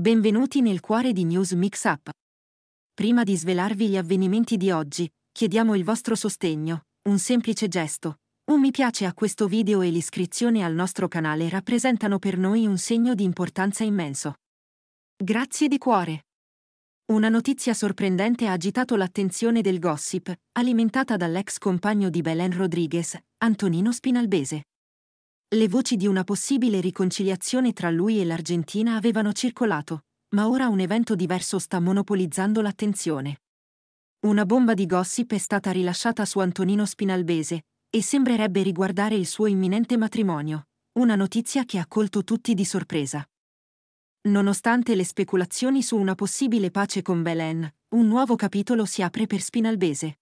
Benvenuti nel cuore di News Mix Up. Prima di svelarvi gli avvenimenti di oggi, chiediamo il vostro sostegno, un semplice gesto. Un mi piace a questo video e l'iscrizione al nostro canale rappresentano per noi un segno di importanza immenso. Grazie di cuore. Una notizia sorprendente ha agitato l'attenzione del gossip, alimentata dall'ex compagno di Belen Rodriguez, Antonino Spinalbese. Le voci di una possibile riconciliazione tra lui e l'Argentina avevano circolato, ma ora un evento diverso sta monopolizzando l'attenzione. Una bomba di gossip è stata rilasciata su Antonino Spinalbese, e sembrerebbe riguardare il suo imminente matrimonio, una notizia che ha colto tutti di sorpresa. Nonostante le speculazioni su una possibile pace con Belen, un nuovo capitolo si apre per Spinalbese.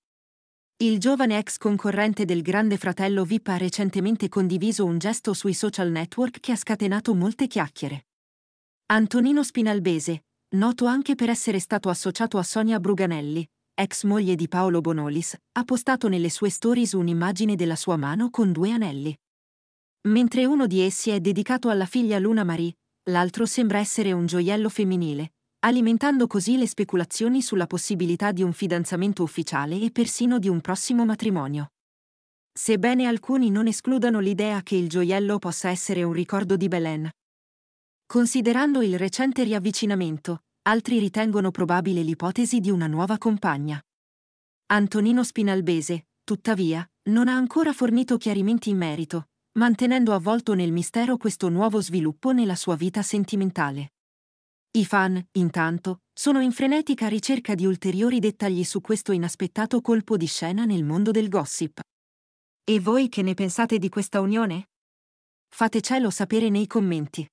Il giovane ex concorrente del Grande Fratello VIP ha recentemente condiviso un gesto sui social network che ha scatenato molte chiacchiere. Antonino Spinalbese, noto anche per essere stato associato a Sonia Bruganelli, ex moglie di Paolo Bonolis, ha postato nelle sue stories un'immagine della sua mano con due anelli. Mentre uno di essi è dedicato alla figlia Luna Marie, l'altro sembra essere un gioiello femminile, alimentando così le speculazioni sulla possibilità di un fidanzamento ufficiale e persino di un prossimo matrimonio. Sebbene alcuni non escludano l'idea che il gioiello possa essere un ricordo di Belen. Considerando il recente riavvicinamento, altri ritengono probabile l'ipotesi di una nuova compagna. Antonino Spinalbese, tuttavia, non ha ancora fornito chiarimenti in merito, mantenendo avvolto nel mistero questo nuovo sviluppo nella sua vita sentimentale. I fan, intanto, sono in frenetica ricerca di ulteriori dettagli su questo inaspettato colpo di scena nel mondo del gossip. E voi che ne pensate di questa unione? Fatecelo sapere nei commenti.